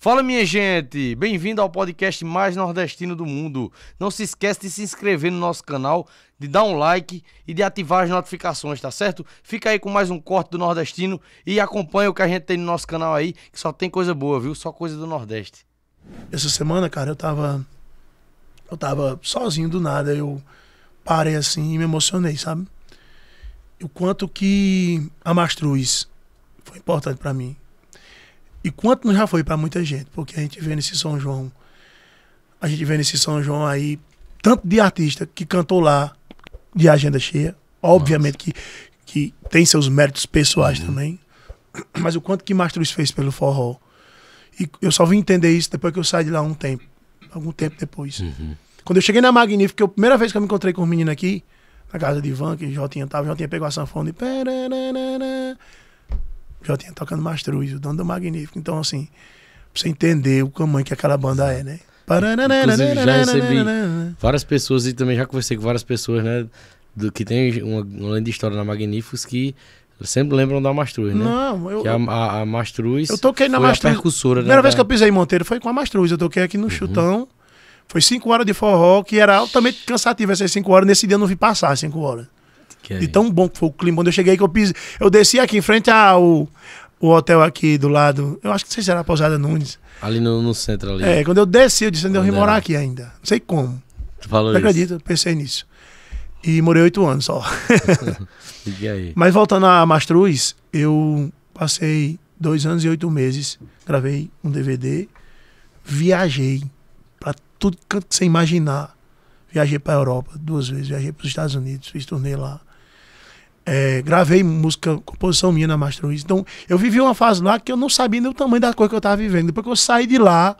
Fala minha gente, bem-vindo ao podcast mais nordestino do mundo. Não se esquece de se inscrever no nosso canal, de dar um like e de ativar as notificações, tá certo? Fica aí com mais um corte do nordestino e acompanha o que a gente tem no nosso canal aí, que só tem coisa boa, viu? Só coisa do Nordeste. Essa semana, cara, eu tava eu tava sozinho do nada, eu parei assim e me emocionei, sabe? O quanto que a Mastruz foi importante para mim e quanto não já foi para muita gente, porque a gente vê nesse São João, a gente vê nesse São João aí, tanto de artista que cantou lá de agenda cheia, obviamente que, que tem seus méritos pessoais uhum. também, mas o quanto que Mastruz fez pelo forró. E eu só vim entender isso depois que eu saí de lá um tempo, algum tempo depois. Uhum. Quando eu cheguei na Magnífica, a primeira vez que eu me encontrei com os meninos aqui, na casa de Ivan, que Jotinha tava, Jotinha pegou a sanfona e já tinha tocando Mastruz, o dono do Magnífico. Então, assim, pra você entender o tamanho que aquela banda é, né? Inclusive, já recebi várias pessoas e também já conversei com várias pessoas, né? Do, que tem uma, uma grande história na Magníficos que sempre lembram da Mastruz, né? Não, eu. Que a, a, a Mastruz. Eu toquei na Mastruz. A percussora, né? Primeira vez que eu pisei em Monteiro foi com a Mastruz. Eu toquei aqui no uhum. Chutão. Foi cinco horas de forró, que era altamente cansativo essas cinco horas. Nesse dia eu não vi passar cinco horas. Que é de tão bom que foi o clima. Quando eu cheguei, que eu, pis... eu desci aqui em frente ao o hotel aqui do lado. Eu acho que não sei se era a Pousada Nunes. Ali no, no centro ali. É, quando eu desci, eu disse, eu vim morar aqui ainda. Não sei como. Tu falou não isso? acredito, pensei nisso. E morei oito anos só. e aí? Mas voltando a Mastruz, eu passei dois anos e oito meses, gravei um DVD, viajei para tudo que você imaginar. Viajei para a Europa duas vezes, viajei para os Estados Unidos, fiz turnê lá. É, gravei música, composição minha na Master Luiz. Então, eu vivi uma fase lá que eu não sabia nem o tamanho da coisa que eu estava vivendo. Depois que eu saí de lá,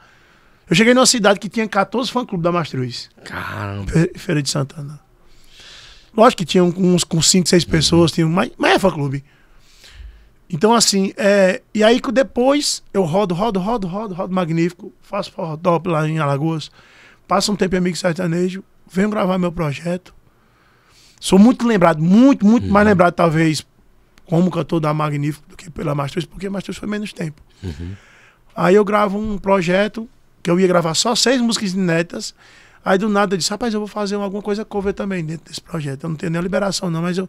eu cheguei numa cidade que tinha 14 fã-clubes da Master Luiz. Caramba. Feira de Santana. Lógico que tinha uns com 5, 6 uhum. pessoas, uhum. tinha, mas, mas é fã-clube. Então, assim, é, e aí que depois eu rodo, rodo, rodo, rodo, rodo magnífico, faço forró top lá em Alagoas, passo um tempo em Amigo Sertanejo, venho gravar meu projeto. Sou muito lembrado, muito, muito uhum. mais lembrado, talvez, como cantor da Magnífico do que pela Mastruz, porque Mastruz foi menos tempo. Uhum. Aí eu gravo um projeto que eu ia gravar só seis músicas netas Aí do nada eu disse, rapaz, eu vou fazer alguma coisa cover também dentro desse projeto. Eu não tenho nem liberação, não, mas eu,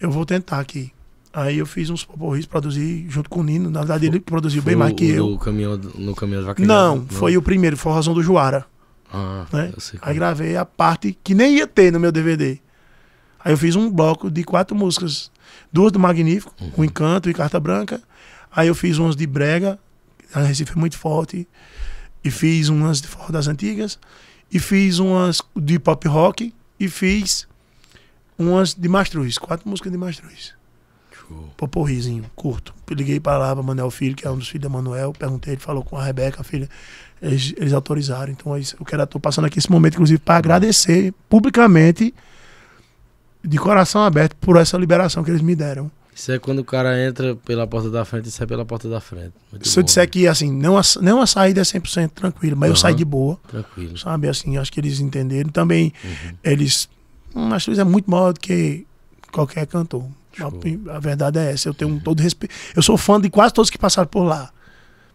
eu vou tentar aqui. Aí eu fiz uns poporris, produzi junto com o Nino. Na verdade, ele produziu foi bem mais o, que eu. Caminhão, no caminhão da não, né? não, foi o primeiro, foi a Razão do Juara. Ah, né? Aí é. gravei a parte que nem ia ter no meu DVD. Aí eu fiz um bloco de quatro músicas. Duas do Magnífico, uhum. O Encanto e Carta Branca. Aí eu fiz umas de Brega, a Recife é muito forte. E fiz umas de forró das antigas. E fiz umas de pop rock. E fiz umas de Mastruz, quatro músicas de Mastruz. Poporrizinho, curto. Liguei para lá para Manuel Filho, que é um dos filhos da Manuel. Perguntei, ele falou com a Rebeca, a filha. Eles, eles autorizaram. Então, é eu quero estou passando aqui esse momento, inclusive, para agradecer publicamente de coração aberto por essa liberação que eles me deram. Isso é quando o cara entra pela porta da frente e sai é pela porta da frente. Muito Se bom, eu disser né? que, assim, não a, não a saída é 100% tranquila, mas uhum. eu saí de boa. Tranquilo. Sabe, assim, acho que eles entenderam. Também, uhum. eles. Hum, acho que eles é muito maior do que qualquer cantor. A, a, verdade é essa. Eu tenho uhum. todo respeito. Eu sou fã de quase todos que passaram por lá.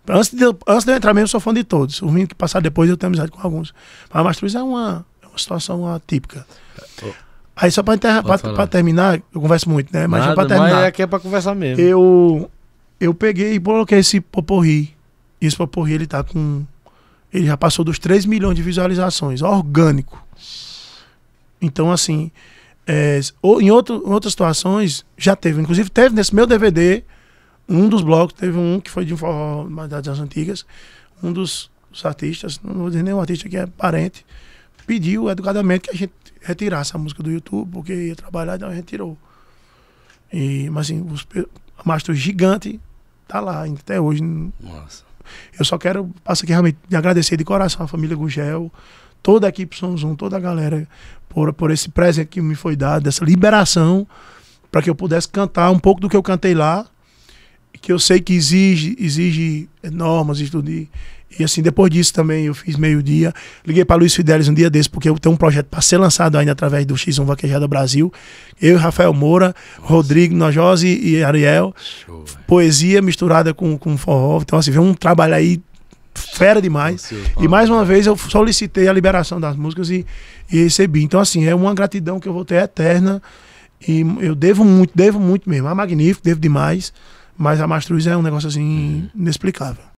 Antes de, antes de eu entrar mesmo, eu sou fã de todos. Os meninos que passaram depois, eu tenho amizade com alguns. Mas a Mastruz é uma, é uma situação atípica. Oh. Aí só pra, pra, pra, terminar, eu converso muito, né? Mas Nada, pra terminar. Mas é aqui é pra conversar mesmo. Eu, eu peguei e coloquei esse poporri. E esse poporri, ele tá com. Ele já passou dos 3 milhões de visualizações, orgânico. Então, assim. É, ou em, outro, em outras situações, já teve. Inclusive, teve nesse meu DVD, um dos blocos, teve um que foi de um das antigas. Um dos, dos artistas, não vou dizer nenhum artista que é parente pediu educadamente que a gente retirasse a música do YouTube, porque ia trabalhar, então a gente tirou. E, mas assim, os, Mastro Gigante tá lá até hoje. Nossa. Eu só quero passar aqui realmente de agradecer de coração a família Gugel, toda a equipe São Zoom, toda a galera, por, por esse presente que me foi dado, dessa liberação, para que eu pudesse cantar um pouco do que eu cantei lá, que eu sei que exige, exige normas, de e assim, depois disso também eu fiz meio-dia. Liguei para Luiz Fidelis um dia desse, porque eu tenho um projeto para ser lançado ainda através do X1 Vaquejada Brasil. Eu, Rafael Moura, Rodrigo Nojose e Ariel. Show, poesia misturada com, com forró. Então, assim, vem um trabalho aí fera demais. É e mais uma vez eu solicitei a liberação das músicas e, e recebi. Então, assim, é uma gratidão que eu vou ter eterna. E eu devo muito, devo muito mesmo. é Magnífico, devo demais. Mas a Mastruz é um negócio assim uhum. inexplicável.